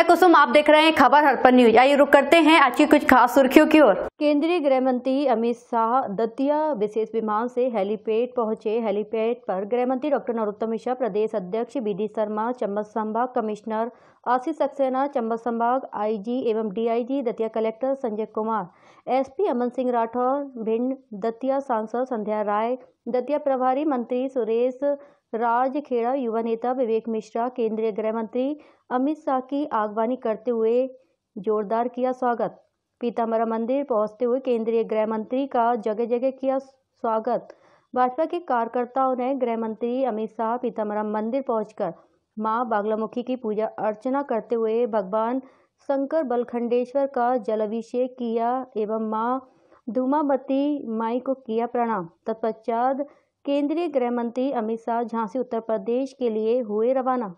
मैं कुसुम आप देख रहे हैं खबर हरपन न्यूज आइए रुक करते हैं आज की कुछ खास सुर्खियों की ओर केंद्रीय गृह मंत्री अमित शाह दतिया विशेष विमान से हेलीपैड पहुंचे हेलीपैड पर गृह मंत्री डॉक्टर नरोत्तम मिश्रा प्रदेश अध्यक्ष बी डी शर्मा चंबल संभाग कमिश्नर आशीष सक्सेना चंबल संभाग आईजी एवं DIG Datia collector Sanjay Kumar SP Aman Singh Rathore Bhind Datia सांसद संध्या राय दतिया प्रभारी मंत्री सुरेश राज खेड़ा युवा नेता विवेक मिश्रा केंद्रीय गृह मंत्री अमित शाह की आगवानी करते हुए जोरदार किया स्वागत पीतामरा मंदिर पहुंचते हुए केंद्रीय गृह मंत्री का जगह जगह किया स्वागत भाजपा के कार्यकर्ताओं ने गृह मंत्री अमित शाह पीतामरा मंदिर पहुंचकर मां बागलामुखी की पूजा अर्चना करते हुए भगवान शंकर बलखंडेश्वर का जलाभिषेक किया एवं मां धूमावती माई को किया प्रणाम तत्पश्चात केंद्रीय गृह मंत्री अमित शाह झांसी उत्तर प्रदेश के लिए हुए रवाना